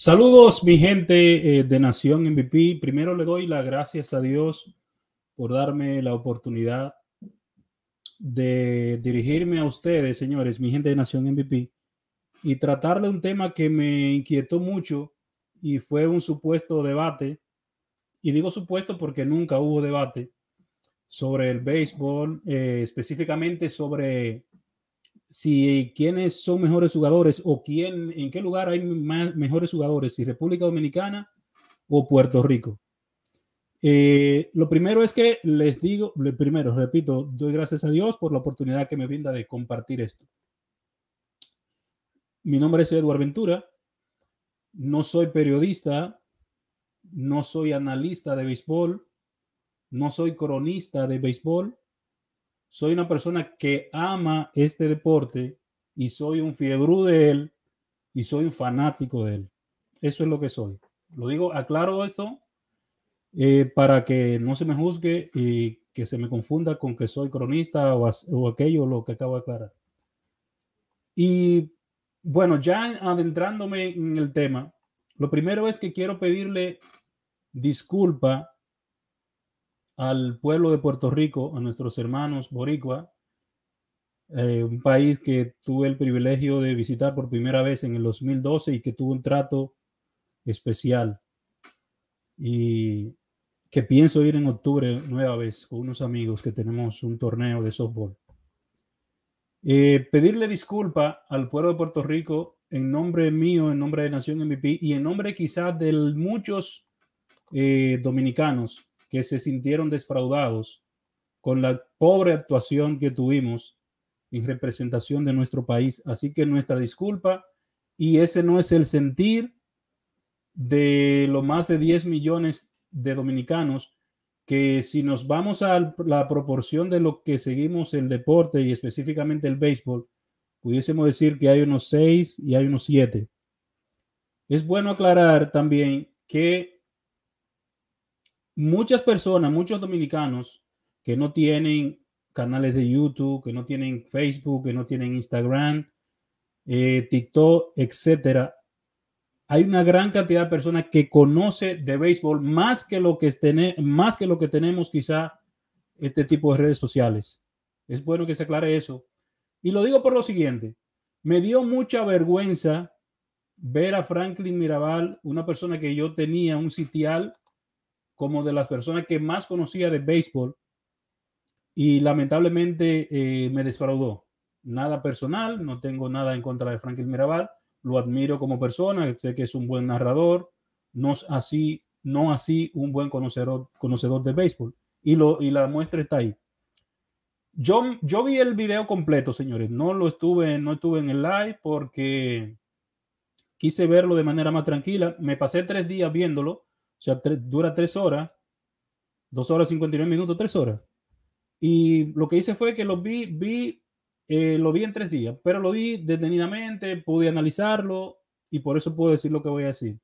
Saludos, mi gente eh, de Nación MVP. Primero le doy las gracias a Dios por darme la oportunidad de dirigirme a ustedes, señores, mi gente de Nación MVP, y tratarle un tema que me inquietó mucho y fue un supuesto debate, y digo supuesto porque nunca hubo debate sobre el béisbol, eh, específicamente sobre si quiénes son mejores jugadores o quién, en qué lugar hay más, mejores jugadores, si República Dominicana o Puerto Rico. Eh, lo primero es que les digo, primero, repito, doy gracias a Dios por la oportunidad que me brinda de compartir esto. Mi nombre es Eduardo Ventura, no soy periodista, no soy analista de béisbol, no soy cronista de béisbol, soy una persona que ama este deporte y soy un fiebre de él y soy un fanático de él. Eso es lo que soy. Lo digo, aclaro esto eh, para que no se me juzgue y que se me confunda con que soy cronista o, o aquello, lo que acabo de aclarar. Y bueno, ya adentrándome en el tema, lo primero es que quiero pedirle disculpa al pueblo de Puerto Rico, a nuestros hermanos boricua, eh, un país que tuve el privilegio de visitar por primera vez en el 2012 y que tuvo un trato especial. Y que pienso ir en octubre nueva vez con unos amigos que tenemos un torneo de softball. Eh, pedirle disculpa al pueblo de Puerto Rico en nombre mío, en nombre de Nación MVP y en nombre quizás de muchos eh, dominicanos que se sintieron desfraudados con la pobre actuación que tuvimos en representación de nuestro país. Así que nuestra disculpa y ese no es el sentir de lo más de 10 millones de dominicanos que si nos vamos a la proporción de lo que seguimos el deporte y específicamente el béisbol, pudiésemos decir que hay unos 6 y hay unos 7. Es bueno aclarar también que muchas personas, muchos dominicanos que no tienen canales de YouTube, que no tienen Facebook, que no tienen Instagram, eh, TikTok, etcétera. Hay una gran cantidad de personas que conoce de béisbol más que lo que, más que, lo que tenemos quizá este tipo de redes sociales. Es bueno que se aclare eso. Y lo digo por lo siguiente. Me dio mucha vergüenza ver a Franklin Mirabal, una persona que yo tenía, un sitial como de las personas que más conocía de béisbol y lamentablemente eh, me desfraudó. Nada personal, no tengo nada en contra de Franklin Mirabal, lo admiro como persona, sé que es un buen narrador, no así, no así un buen conocedor, conocedor de béisbol. Y, lo, y la muestra está ahí. Yo, yo vi el video completo, señores. No lo estuve, no estuve en el live porque quise verlo de manera más tranquila. Me pasé tres días viéndolo o sea, dura tres horas, dos horas 59 minutos, tres horas. Y lo que hice fue que lo vi, vi eh, lo vi en tres días, pero lo vi detenidamente, pude analizarlo y por eso puedo decir lo que voy a decir.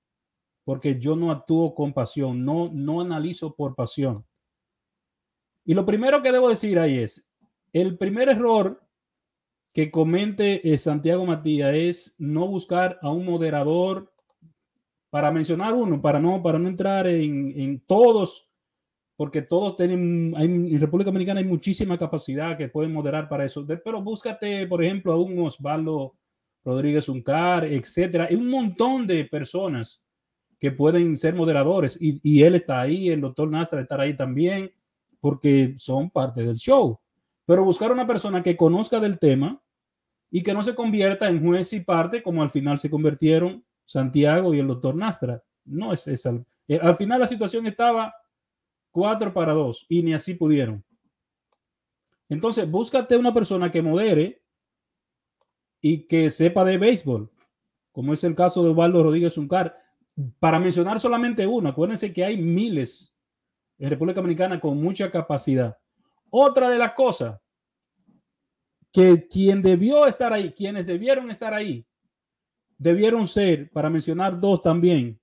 Porque yo no actúo con pasión, no, no analizo por pasión. Y lo primero que debo decir ahí es, el primer error que comente eh, Santiago Matías es no buscar a un moderador para mencionar uno, para no, para no entrar en, todos, porque todos tienen, en República Dominicana hay muchísima capacidad que pueden moderar para eso, pero búscate, por ejemplo, a un Osvaldo Rodríguez Uncar, etcétera, hay un montón de personas que pueden ser moderadores y, él está ahí, el doctor Nastra está ahí también, porque son parte del show. Pero buscar una persona que conozca del tema y que no se convierta en juez y parte como al final se convirtieron Santiago y el doctor Nastra. No es esa. Eh, al final la situación estaba 4 para 2 y ni así pudieron. Entonces, búscate una persona que modere y que sepa de béisbol, como es el caso de Osvaldo Rodríguez Uncar. Para mencionar solamente uno, acuérdense que hay miles en República Dominicana con mucha capacidad. Otra de las cosas, que quien debió estar ahí, quienes debieron estar ahí, debieron ser, para mencionar dos también,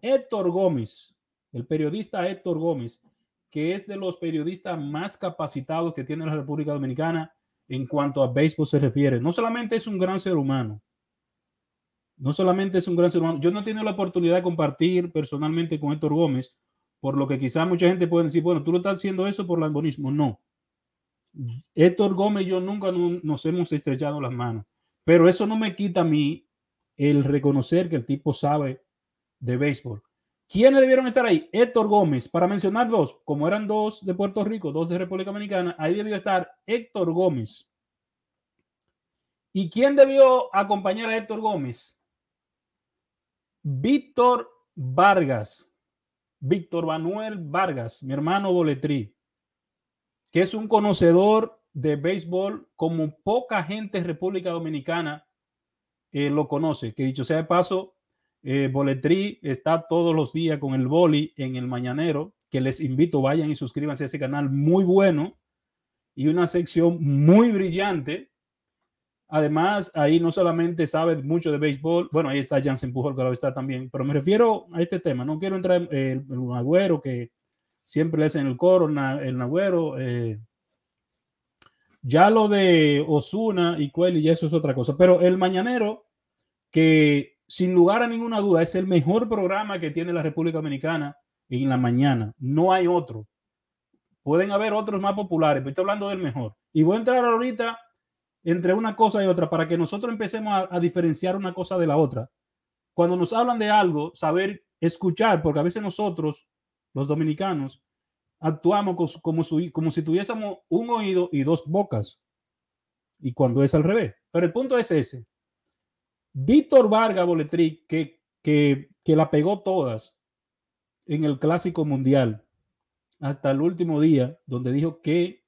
Héctor Gómez, el periodista Héctor Gómez, que es de los periodistas más capacitados que tiene la República Dominicana en cuanto a béisbol se refiere. No solamente es un gran ser humano, no solamente es un gran ser humano. Yo no he tenido la oportunidad de compartir personalmente con Héctor Gómez, por lo que quizás mucha gente puede decir, bueno, tú lo estás haciendo eso por lambonismo. No. Héctor Gómez y yo nunca nos hemos estrechado las manos. Pero eso no me quita a mí el reconocer que el tipo sabe de béisbol. ¿Quiénes debieron estar ahí? Héctor Gómez, para mencionar dos, como eran dos de Puerto Rico, dos de República Dominicana, ahí debió estar Héctor Gómez. ¿Y quién debió acompañar a Héctor Gómez? Víctor Vargas, Víctor Manuel Vargas, mi hermano Boletrí, que es un conocedor de béisbol como poca gente en República Dominicana eh, lo conoce. Que dicho sea de paso, eh, Boletri está todos los días con el boli en el mañanero, que les invito, vayan y suscríbanse a ese canal muy bueno y una sección muy brillante. Además, ahí no solamente saben mucho de béisbol, bueno, ahí está Jansen Pujol, que lo está también, pero me refiero a este tema, no quiero entrar en el, agüero que siempre es en el coro, el, el agüero, eh, ya lo de Osuna y Coelho, ya eso es otra cosa. Pero el Mañanero, que sin lugar a ninguna duda es el mejor programa que tiene la República Dominicana en la mañana. No hay otro. Pueden haber otros más populares, pero estoy hablando del mejor. Y voy a entrar ahorita entre una cosa y otra para que nosotros empecemos a diferenciar una cosa de la otra. Cuando nos hablan de algo, saber escuchar, porque a veces nosotros, los dominicanos, actuamos como, si tuviésemos un oído y dos bocas. Y cuando es al revés. Pero el punto es ese. Víctor Varga Boletri, que, que, la pegó todas en el Clásico Mundial, hasta el último día, donde dijo que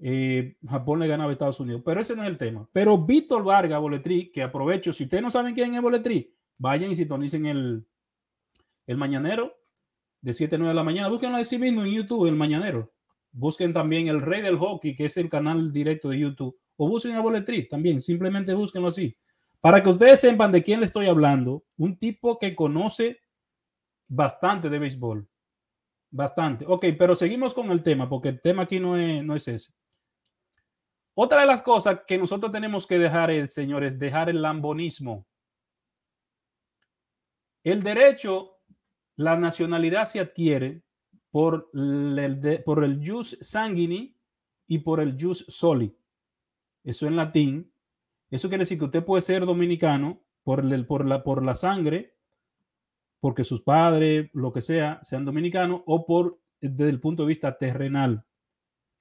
eh, Japón le ganaba a Estados Unidos. Pero ese no es el tema. Pero Víctor Varga Boletri, que aprovecho, si ustedes no saben quién es Boletri, vayan y sintonicen el, el mañanero de 7 a 9 de la mañana. Búsquenlo de mismo en YouTube, El Mañanero. Busquen también El Rey del Hockey, que es el canal directo de YouTube. O busquen a Boletri también, simplemente búsquenlo así. Para que ustedes sepan de quién le estoy hablando, un tipo que conoce bastante de béisbol. Bastante. Ok, pero seguimos con el tema, porque el tema aquí no es, ese. Otra de las cosas que nosotros tenemos que dejar es, señores, dejar el lambonismo. El derecho la nacionalidad se adquiere por el, por jus sanguini y por el jus soli. Eso en latín. Eso quiere decir que usted puede ser dominicano por, la, por la sangre, porque sus padres, lo que sea, sean dominicanos, o por desde el punto de vista terrenal.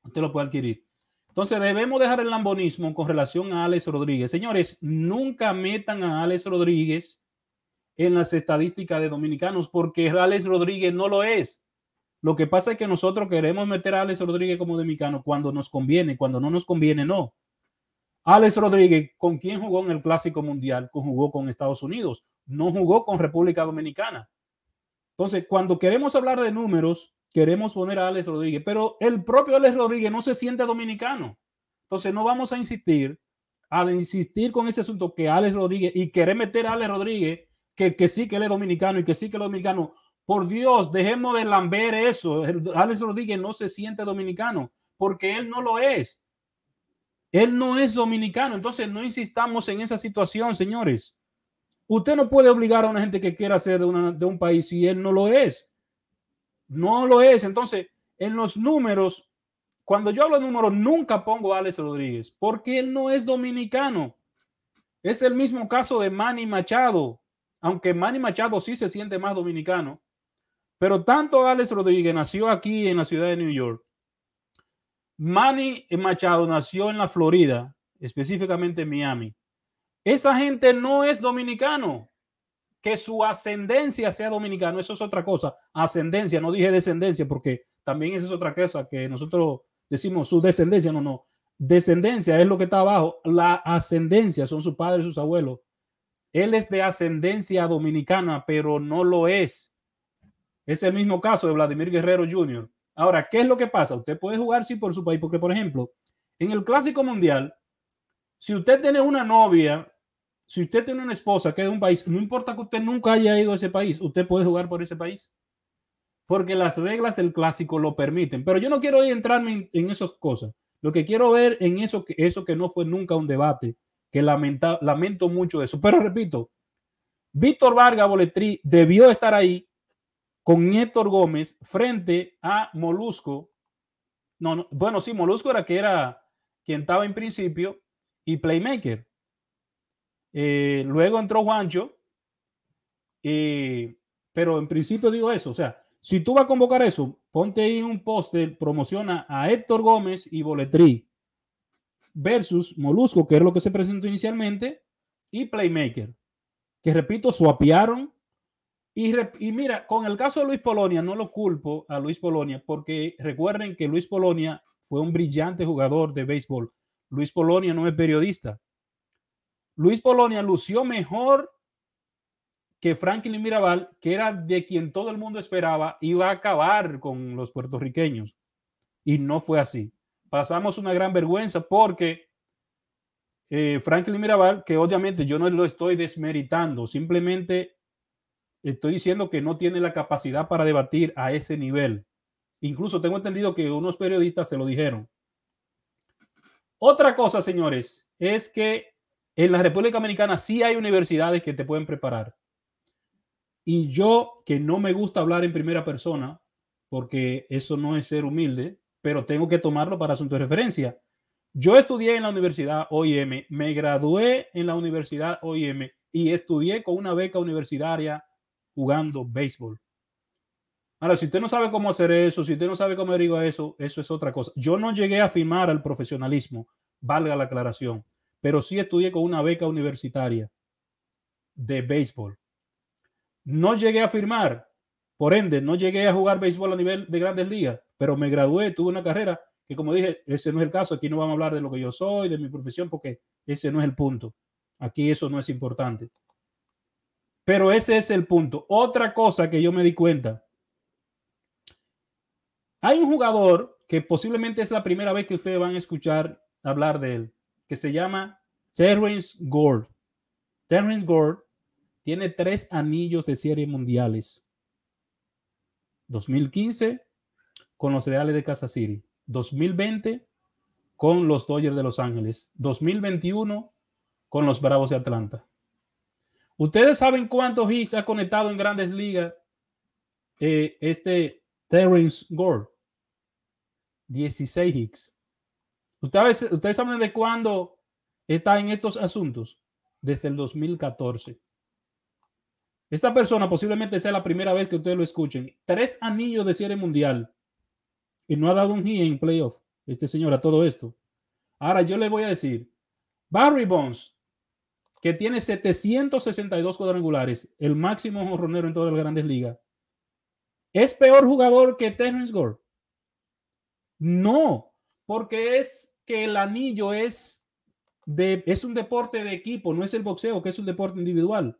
Usted lo puede adquirir. Entonces debemos dejar el lambonismo con relación a Alex Rodríguez. Señores, nunca metan a Alex Rodríguez en las estadísticas de dominicanos, porque Alex Rodríguez no lo es. Lo que pasa es que nosotros queremos meter a Alex Rodríguez como dominicano cuando nos conviene, cuando no nos conviene, no. Alex Rodríguez, ¿con quién jugó en el Clásico Mundial? Jugó con Estados Unidos, no jugó con República Dominicana. Entonces, cuando queremos hablar de números, queremos poner a Alex Rodríguez, pero el propio Alex Rodríguez no se siente dominicano. Entonces, no vamos a insistir, al insistir con ese asunto que Alex Rodríguez y querer meter a Alex Rodríguez que, sí que él es dominicano y que sí que es dominicano. Por Dios, dejemos de lamber eso. Alex Rodríguez no se siente dominicano porque él no lo es. Él no es dominicano. Entonces no insistamos en esa situación, señores. Usted no puede obligar a una gente que quiera ser de, una, de un país si él no lo es. No lo es. Entonces, en los números, cuando yo hablo de números, nunca pongo a Alex Rodríguez porque él no es dominicano. Es el mismo caso de Manny Machado aunque Manny Machado sí se siente más dominicano, pero tanto Alex Rodríguez nació aquí en la ciudad de New York. Manny Machado nació en la Florida, específicamente en Miami. Esa gente no es dominicano. Que su ascendencia sea dominicano, eso es otra cosa. Ascendencia, no dije descendencia, porque también eso es otra cosa que nosotros decimos su descendencia, no, no. Descendencia es lo que está abajo. La ascendencia son sus padres, sus abuelos él es de ascendencia dominicana, pero no lo es. Es el mismo caso de Vladimir Guerrero Jr. Ahora, ¿qué es lo que pasa? Usted puede jugar sí por su país, porque por ejemplo, en el Clásico Mundial, si usted tiene una novia, si usted tiene una esposa que es de un país, no importa que usted nunca haya ido a ese país, usted puede jugar por ese país. Porque las reglas del clásico lo permiten. Pero yo no quiero entrarme en, esas cosas. Lo que quiero ver en eso, eso que no fue nunca un debate que lamento mucho eso. Pero repito, Víctor Vargas Boletri debió estar ahí con Héctor Gómez frente a Molusco. No, bueno, sí, Molusco era que era quien estaba en principio y Playmaker. Eh, luego entró Juancho, eh, pero en principio digo eso, o sea, si tú vas a convocar eso, ponte ahí un póster, promociona a Héctor Gómez y Boletri versus Molusco, que es lo que se presentó inicialmente, y Playmaker, que repito, suapearon Y, y mira, con el caso de Luis Polonia, no lo culpo a Luis Polonia, porque recuerden que Luis Polonia fue un brillante jugador de béisbol. Luis Polonia no es periodista. Luis Polonia lució mejor que Franklin Mirabal, que era de quien todo el mundo esperaba, iba a acabar con los puertorriqueños. Y no fue así pasamos una gran vergüenza porque eh, Franklin Mirabal, que obviamente yo no lo estoy desmeritando, simplemente estoy diciendo que no tiene la capacidad para debatir a ese nivel. Incluso tengo entendido que unos periodistas se lo dijeron. Otra cosa, señores, es que en la República Dominicana sí hay universidades que te pueden preparar. Y yo, que no me gusta hablar en primera persona, porque eso no es ser humilde, pero tengo que tomarlo para asunto de referencia. Yo estudié en la Universidad OIM, me gradué en la Universidad OIM y estudié con una beca universitaria jugando béisbol. Ahora, si usted no sabe cómo hacer eso, si usted no sabe cómo averiguar eso, eso es otra cosa. Yo no llegué a firmar al profesionalismo, valga la aclaración, pero sí estudié con una beca universitaria de béisbol. No llegué a firmar, por ende, no llegué a jugar béisbol a nivel de grandes ligas, pero me gradué, tuve una carrera que como dije, ese no es el caso, aquí no vamos a hablar de lo que yo soy, de mi profesión, porque ese no es el punto. Aquí eso no es importante. Pero ese es el punto. Otra cosa que yo me di cuenta. Hay un jugador que posiblemente es la primera vez que ustedes van a escuchar hablar de él, que se llama Terrence Gord. Terrence Gord tiene tres anillos de serie mundiales. 2015 con los Reales de casa City, 2020 con los Dodgers de Los Ángeles, 2021 con los Bravos de Atlanta. ¿Ustedes saben cuántos hits ha conectado en grandes ligas eh, este Terrence Gore? 16 hits. ¿Ustedes, ¿Ustedes saben de cuándo está en estos asuntos? Desde el 2014. Esta persona posiblemente sea la primera vez que ustedes lo escuchen. Tres anillos de cierre mundial y no ha dado un hit en playoff. Este señor a todo esto. Ahora yo le voy a decir, Barry Bonds, que tiene 762 cuadrangulares, el máximo honronero en todas las grandes ligas, ¿es peor jugador que Terrence Gore? No, porque es que el anillo es, de, es un deporte de equipo, no es el boxeo, que es un deporte individual.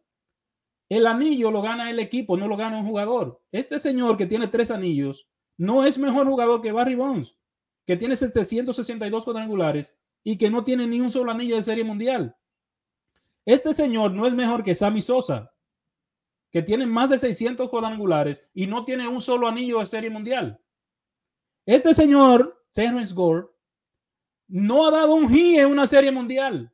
El anillo lo gana el equipo, no lo gana un jugador. Este señor que tiene tres anillos no es mejor jugador que Barry Bonds, que tiene 762 cuadrangulares y que no tiene ni un solo anillo de serie mundial. Este señor no es mejor que Sammy Sosa, que tiene más de 600 cuadrangulares y no tiene un solo anillo de serie mundial. Este señor, Terrence Gore, no ha dado un G en una serie mundial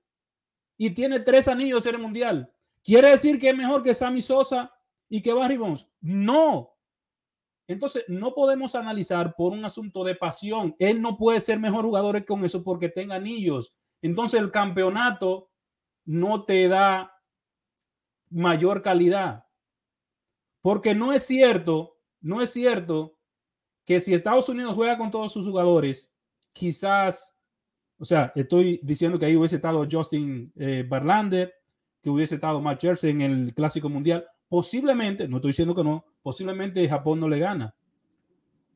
y tiene tres anillos de serie mundial. ¿Quiere decir que es mejor que Sammy Sosa y que Barry Bonds? No. Entonces, no podemos analizar por un asunto de pasión. Él no puede ser mejor jugador con eso porque tenga anillos. Entonces, el campeonato no te da mayor calidad. Porque no es cierto, no es cierto que si Estados Unidos juega con todos sus jugadores, quizás, o sea, estoy diciendo que ahí hubiese estado Justin Barlander, eh, que hubiese estado más Jersey en el Clásico Mundial, posiblemente, no estoy diciendo que no, posiblemente Japón no le gana.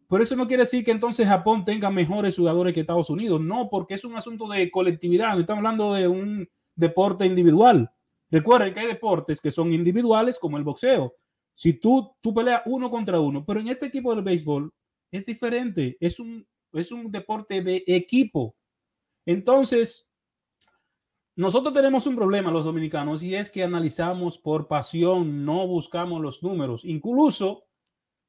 Pero eso no quiere decir que entonces Japón tenga mejores jugadores que Estados Unidos. No, porque es un asunto de colectividad. No estamos hablando de un deporte individual. Recuerden que hay deportes que son individuales, como el boxeo. Si tú, tú peleas uno contra uno, pero en este equipo del béisbol es diferente. Es un, es un deporte de equipo. Entonces, nosotros tenemos un problema los dominicanos y es que analizamos por pasión, no buscamos los números. Incluso,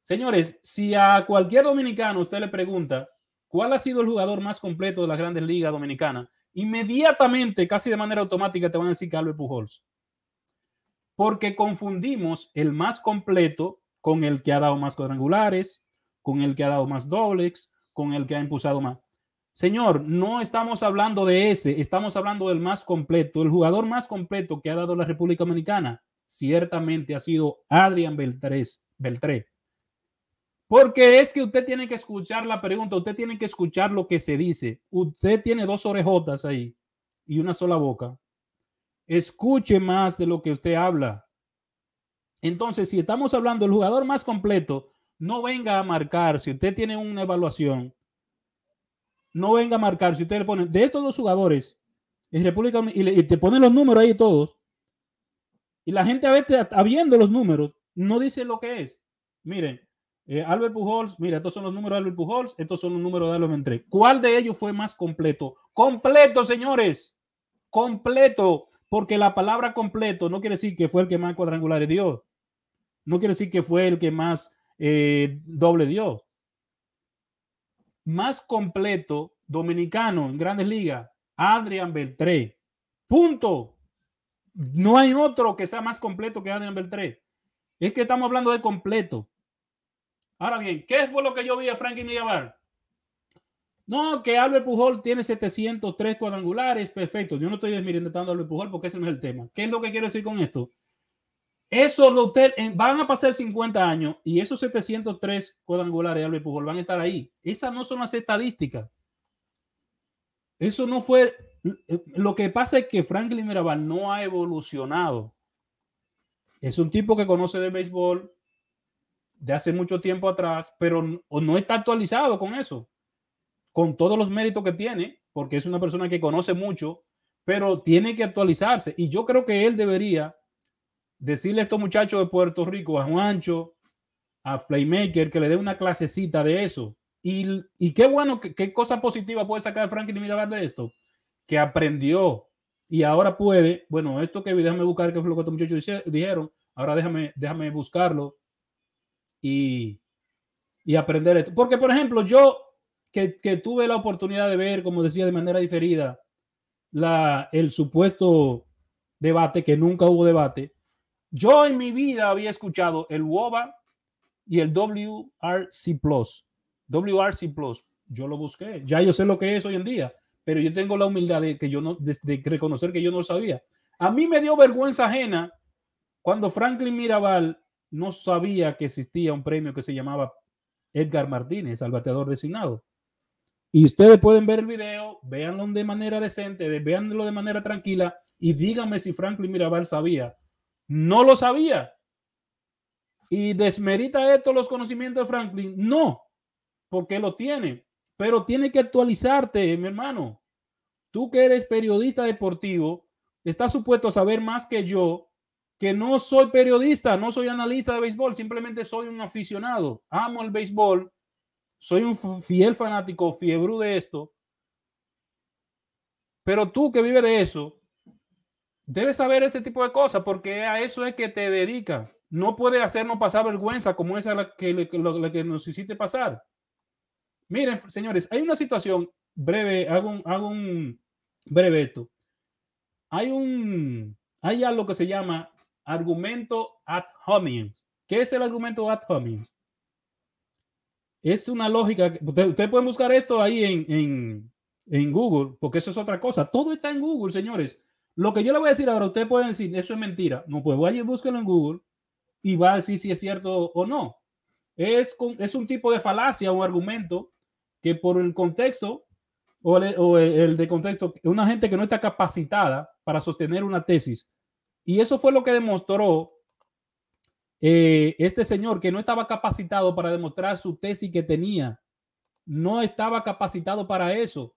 señores, si a cualquier dominicano usted le pregunta cuál ha sido el jugador más completo de las grandes ligas dominicanas, inmediatamente, casi de manera automática, te van a decir Carlos Pujols. Porque confundimos el más completo con el que ha dado más cuadrangulares, con el que ha dado más dobles, con el que ha impulsado más. Señor, no estamos hablando de ese, estamos hablando del más completo, el jugador más completo que ha dado la República Dominicana, ciertamente ha sido Adrián Beltrés, Beltré. Porque es que usted tiene que escuchar la pregunta, usted tiene que escuchar lo que se dice. Usted tiene dos orejotas ahí y una sola boca. Escuche más de lo que usted habla. Entonces, si estamos hablando del jugador más completo, no venga a marcar, si usted tiene una evaluación, no venga a marcar. Si usted le pone, de estos dos jugadores en República y, le, y, te pone los números ahí todos, y la gente a veces, habiendo los números, no dice lo que es. Miren, eh, Albert Pujols, mira, estos son los números de Albert Pujols, estos son los números de Albert ¿Cuál de ellos fue más completo? Completo, señores. Completo. Porque la palabra completo no quiere decir que fue el que más cuadrangulares dio. No quiere decir que fue el que más eh, doble dio más completo dominicano en grandes ligas, Adrian Beltré. Punto. No hay otro que sea más completo que Adrian Beltré. Es que estamos hablando de completo. Ahora bien, ¿qué fue lo que yo vi a Franklin Villavar? No, que Albert Pujol tiene 703 cuadrangulares, perfecto. Yo no estoy tanto a Albert Pujol porque ese no es el tema. ¿Qué es lo que quiero decir con esto? Eso lo usted, eh, van a pasar 50 años y esos 703 cuadrangulares de Albert Pujol van a estar ahí. Esas no son las estadísticas. Eso no fue. Eh, lo que pasa es que Franklin Mirabal no ha evolucionado. Es un tipo que conoce de béisbol de hace mucho tiempo atrás, pero no está actualizado con eso, con todos los méritos que tiene, porque es una persona que conoce mucho, pero tiene que actualizarse. Y yo creo que él debería decirle a estos muchachos de Puerto Rico, a Juancho, a Playmaker, que le dé una clasecita de eso. Y, y qué bueno, qué, cosa positiva puede sacar Franklin Mirabal de esto, que aprendió y ahora puede, bueno, esto que déjame buscar, que fue lo que estos muchachos dijeron, ahora déjame, déjame buscarlo y, aprender esto. Porque, por ejemplo, yo que, tuve la oportunidad de ver, como decía, de manera diferida, la, el supuesto debate, que nunca hubo debate, yo en mi vida había escuchado el WOBA y el WRC Plus. WRC Plus, yo lo busqué. Ya yo sé lo que es hoy en día, pero yo tengo la humildad de, que yo no, de, reconocer que yo no lo sabía. A mí me dio vergüenza ajena cuando Franklin Mirabal no sabía que existía un premio que se llamaba Edgar Martínez, al bateador designado. Y ustedes pueden ver el video, véanlo de manera decente, véanlo de manera tranquila y díganme si Franklin Mirabal sabía no lo sabía. ¿Y desmerita esto los conocimientos de Franklin? No, porque lo tiene. Pero tiene que actualizarte, mi hermano. Tú que eres periodista deportivo, estás supuesto a saber más que yo, que no soy periodista, no soy analista de béisbol, simplemente soy un aficionado. Amo el béisbol, soy un fiel fanático, fiebre de esto. Pero tú que vives de eso, Debes saber ese tipo de cosas porque a eso es que te dedica. No puede hacernos pasar vergüenza como esa la que, que nos hiciste pasar. Miren, señores, hay una situación breve, hago un, breveto. Hay un, hay algo que se llama argumento ad hominem. ¿Qué es el argumento ad hominem? Es una lógica, ustedes usted pueden buscar esto ahí en, en, en Google, porque eso es otra cosa. Todo está en Google, señores. Lo que yo le voy a decir ahora, ustedes pueden decir, eso es mentira. No, pues vaya y búsquelo en Google y va a decir si es cierto o no. Es, es un tipo de falacia, un argumento que por el contexto o el, de contexto, una gente que no está capacitada para sostener una tesis. Y eso fue lo que demostró eh, este señor que no estaba capacitado para demostrar su tesis que tenía. No estaba capacitado para eso.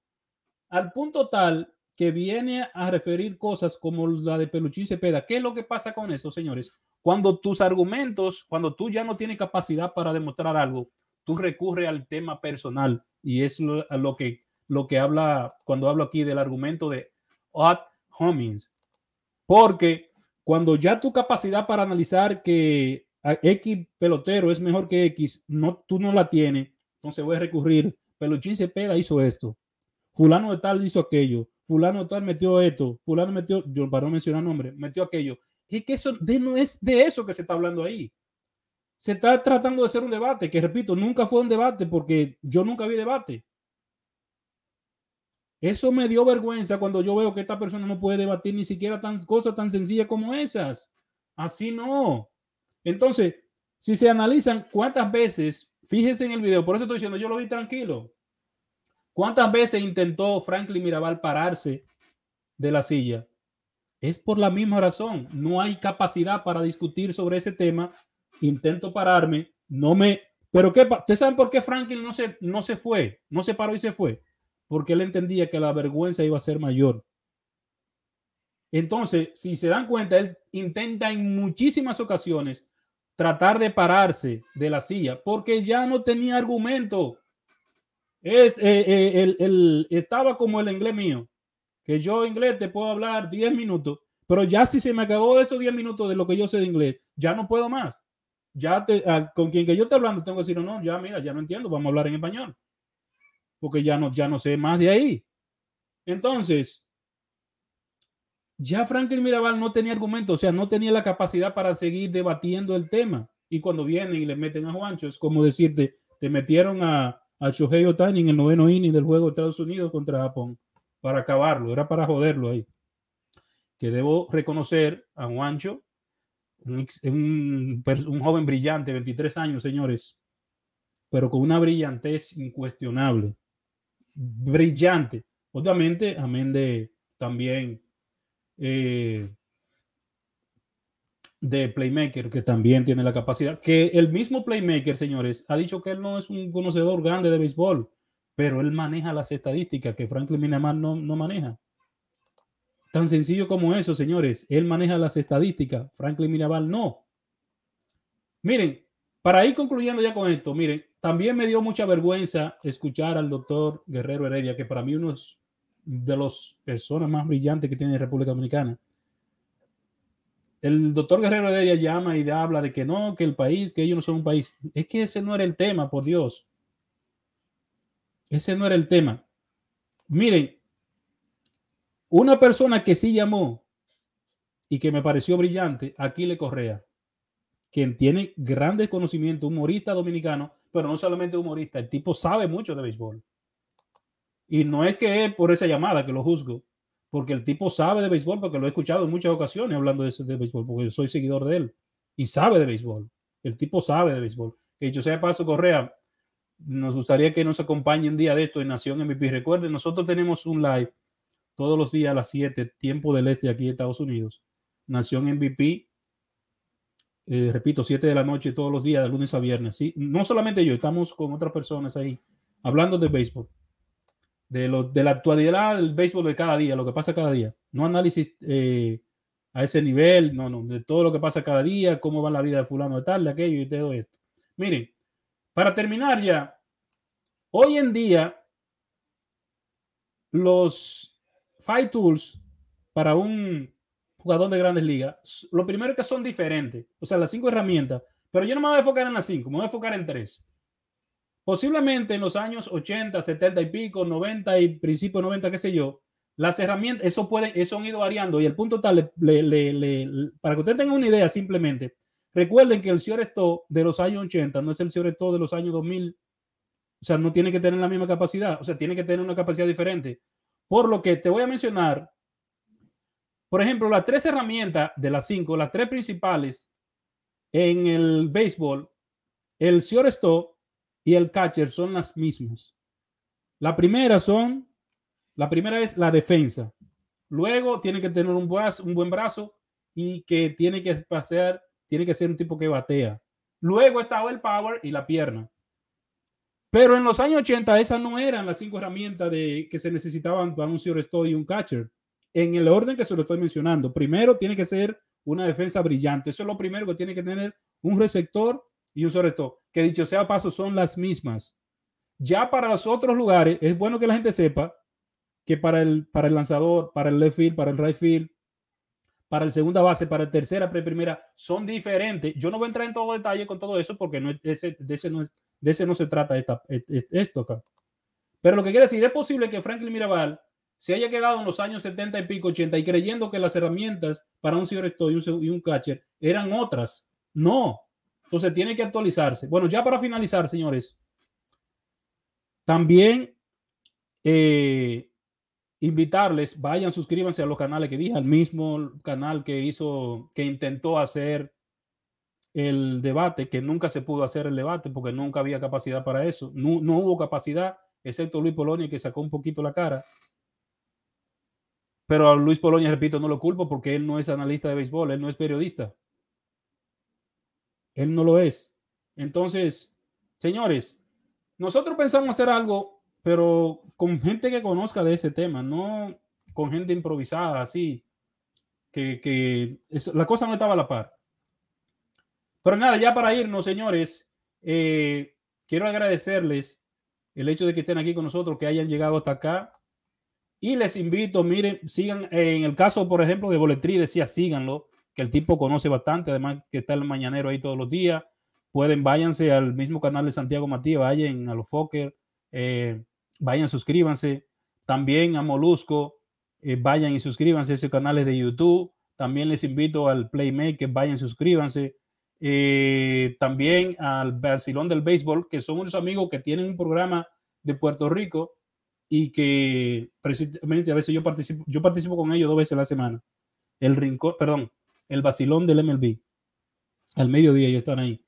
Al punto tal que viene a referir cosas como la de Peluchín Cepeda. ¿Qué es lo que pasa con eso, señores? Cuando tus argumentos, cuando tú ya no tienes capacidad para demostrar algo, tú recurres al tema personal y es lo, que lo que habla cuando hablo aquí del argumento de Odd Homings. Porque cuando ya tu capacidad para analizar que X pelotero es mejor que X, no, tú no la tienes, entonces voy a recurrir. Peluchín Cepeda hizo esto, Fulano de Tal hizo aquello, fulano tal metió esto, fulano metió, yo para no mencionar nombre, metió aquello. Es que eso de, no es de eso que se está hablando ahí. Se está tratando de hacer un debate, que repito, nunca fue un debate porque yo nunca vi debate. Eso me dio vergüenza cuando yo veo que esta persona no puede debatir ni siquiera tan, cosas tan sencillas como esas. Así no. Entonces, si se analizan cuántas veces, fíjense en el video, por eso estoy diciendo, yo lo vi tranquilo, ¿Cuántas veces intentó Franklin Mirabal pararse de la silla? Es por la misma razón. No hay capacidad para discutir sobre ese tema. Intento pararme, no me... Pero qué, ¿ustedes saben por qué Franklin no se, no se fue? No se paró y se fue. Porque él entendía que la vergüenza iba a ser mayor. Entonces, si se dan cuenta, él intenta en muchísimas ocasiones tratar de pararse de la silla porque ya no tenía argumento. Es, eh, eh, estaba como el inglés mío, que yo inglés te puedo hablar 10 minutos, pero ya si se me acabó esos 10 minutos de lo que yo sé de inglés, ya no puedo más. Ya con quien que yo esté hablando tengo que decir, no, no, ya mira, ya no entiendo, vamos a hablar en español. Porque ya no, ya no sé más de ahí. Entonces, ya Franklin Mirabal no tenía argumento, o sea, no tenía la capacidad para seguir debatiendo el tema. Y cuando vienen y le meten a Juancho, es como decirte, te metieron a, a Shohei Otani en el noveno inning del juego de Estados Unidos contra Japón para acabarlo, era para joderlo ahí. Que debo reconocer a Juancho, un, un joven brillante, 23 años, señores, pero con una brillantez incuestionable. Brillante. Obviamente, amén de también eh, de playmaker que también tiene la capacidad, que el mismo playmaker, señores, ha dicho que él no es un conocedor grande de béisbol, pero él maneja las estadísticas que Franklin Minamar no, no maneja. Tan sencillo como eso, señores. Él maneja las estadísticas. Franklin Mirabal no. Miren, para ir concluyendo ya con esto, miren, también me dio mucha vergüenza escuchar al doctor Guerrero Heredia, que para mí uno de las personas más brillantes que tiene la República Dominicana. El doctor Guerrero de ella llama y habla de que no, que el país, que ellos no son un país. Es que ese no era el tema, por Dios. Ese no era el tema. Miren, una persona que sí llamó y que me pareció brillante, Aquí le Correa, quien tiene grandes conocimientos, humorista dominicano, pero no solamente humorista, el tipo sabe mucho de béisbol. Y no es que es por esa llamada que lo juzgo, porque el tipo sabe de béisbol, porque lo he escuchado en muchas ocasiones hablando de, béisbol, porque soy seguidor de él y sabe de béisbol. El tipo sabe de béisbol. Que yo sea Paso Correa, nos gustaría que nos acompañe un día de esto en Nación MVP. Recuerden, nosotros tenemos un live todos los días a las 7, tiempo del este aquí de Estados Unidos. Nación MVP, eh, repito, 7 de la noche todos los días, de lunes a viernes. ¿sí? No solamente yo, estamos con otras personas ahí hablando de béisbol de, lo, de la actualidad del béisbol de cada día, lo que pasa cada día. No análisis eh, a ese nivel, no, no, de todo lo que pasa cada día, cómo va la vida de fulano de tal, de aquello y todo esto. Miren, para terminar ya, hoy en día los Fight Tools para un jugador de grandes ligas, lo primero es que son diferentes, o sea, las cinco herramientas, pero yo no me voy a enfocar en las cinco, me voy a enfocar en tres. Posiblemente en los años 80, 70 y pico, 90 y principio 90, qué sé yo, las herramientas, eso, puede, eso han ido variando y el punto tal, le, para que usted tenga una idea simplemente, recuerden que el esto de los años 80 no es el esto de los años 2000, o sea, no tiene que tener la misma capacidad, o sea, tiene que tener una capacidad diferente. Por lo que te voy a mencionar, por ejemplo, las tres herramientas de las cinco, las tres principales en el béisbol, el esto y el catcher son las mismas. La primera son, la primera es la defensa. Luego tiene que tener un, un buen brazo y que tiene que pasear, tiene que ser un tipo que batea. Luego está el power y la pierna. Pero en los años 80 esas no eran las cinco herramientas de, que se necesitaban para un shortstop y un catcher. En el orden que se lo estoy mencionando, primero tiene que ser una defensa brillante. Eso es lo primero que tiene que tener un receptor y un que dicho sea paso, son las mismas. Ya para los otros lugares, es bueno que la gente sepa que para el, para el lanzador, para el left field, para el right field, para el segunda base, para el tercera, para primera, son diferentes. Yo no voy a entrar en todo detalle con todo eso porque no, ese, de, ese no, de ese no se trata esta, e, e, esto acá. Pero lo que quiero decir, es posible que Franklin Mirabal se haya quedado en los años 70 y pico, 80 y creyendo que las herramientas para un señor y un catcher eran otras. No, entonces tiene que actualizarse. Bueno, ya para finalizar, señores, también eh, invitarles, vayan, suscríbanse a los canales que dije, al mismo canal que hizo, que intentó hacer el debate, que nunca se pudo hacer el debate porque nunca había capacidad para eso. No, no hubo capacidad, excepto Luis Polonia que sacó un poquito la cara. Pero a Luis Polonia, repito, no lo culpo porque él no es analista de béisbol, él no es periodista. Él no lo es. Entonces, señores, nosotros pensamos hacer algo, pero con gente que conozca de ese tema, no con gente improvisada, así, que, que la cosa no estaba a la par. Pero nada, ya para irnos, señores, eh, quiero agradecerles el hecho de que estén aquí con nosotros, que hayan llegado hasta acá. Y les invito, miren, sigan, en el caso, por ejemplo, de Boletri, decía, síganlo que el tipo conoce bastante, además que está el mañanero ahí todos los días. Pueden, váyanse al mismo canal de Santiago Matías, vayan a los Fokker, eh, vayan, suscríbanse. También a Molusco, eh, vayan y suscríbanse a esos canales de YouTube. También les invito al Playmaker, vayan, suscríbanse. Eh, también al Barcelona del Béisbol, que son unos amigos que tienen un programa de Puerto Rico y que precisamente a veces yo participo, yo participo con ellos dos veces a la semana. El rincón, perdón, el vacilón del MLB. Al mediodía ellos están ahí.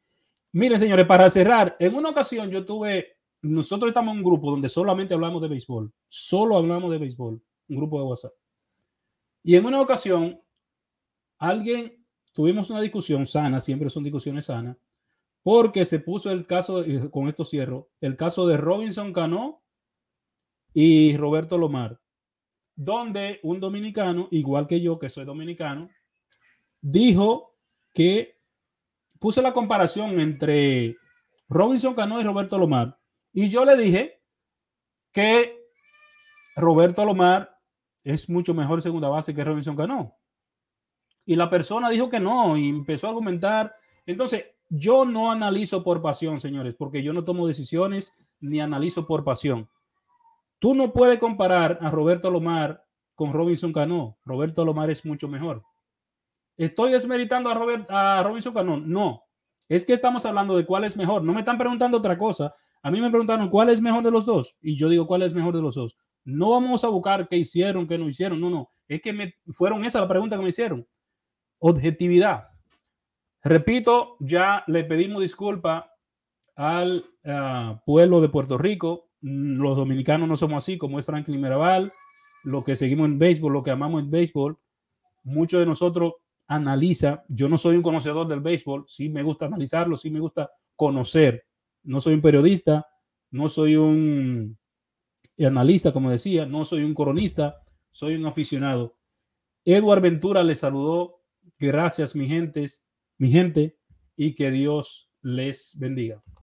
Miren, señores, para cerrar, en una ocasión yo tuve, nosotros estamos en un grupo donde solamente hablamos de béisbol, solo hablamos de béisbol, un grupo de WhatsApp. Y en una ocasión, alguien, tuvimos una discusión sana, siempre son discusiones sanas, porque se puso el caso, eh, con esto cierro, el caso de Robinson Cano y Roberto Lomar, donde un dominicano, igual que yo, que soy dominicano, dijo que puse la comparación entre Robinson Cano y Roberto Lomar. Y yo le dije que Roberto Lomar es mucho mejor segunda base que Robinson Cano. Y la persona dijo que no y empezó a argumentar. Entonces, yo no analizo por pasión, señores, porque yo no tomo decisiones ni analizo por pasión. Tú no puedes comparar a Roberto Lomar con Robinson Cano. Roberto Lomar es mucho mejor. ¿Estoy desmeritando a, Robert, a Robinson No. Es que estamos hablando de cuál es mejor. No me están preguntando otra cosa. A mí me preguntaron cuál es mejor de los dos. Y yo digo cuál es mejor de los dos. No vamos a buscar qué hicieron, qué no hicieron. No, no. Es que me fueron esa la pregunta que me hicieron. Objetividad. Repito, ya le pedimos disculpa al ah, pueblo de Puerto Rico. Mm, los dominicanos no somos así, como es Franklin Meraval. lo que seguimos en béisbol, lo que amamos en béisbol. Muchos de nosotros analiza. Yo no soy un conocedor del béisbol, sí me gusta analizarlo, sí me gusta conocer. No soy un periodista, no soy un eh, analista, como decía, no soy un coronista, soy un aficionado. Edward Ventura le saludó, gracias mi, gente, mi gente, y que Dios les bendiga.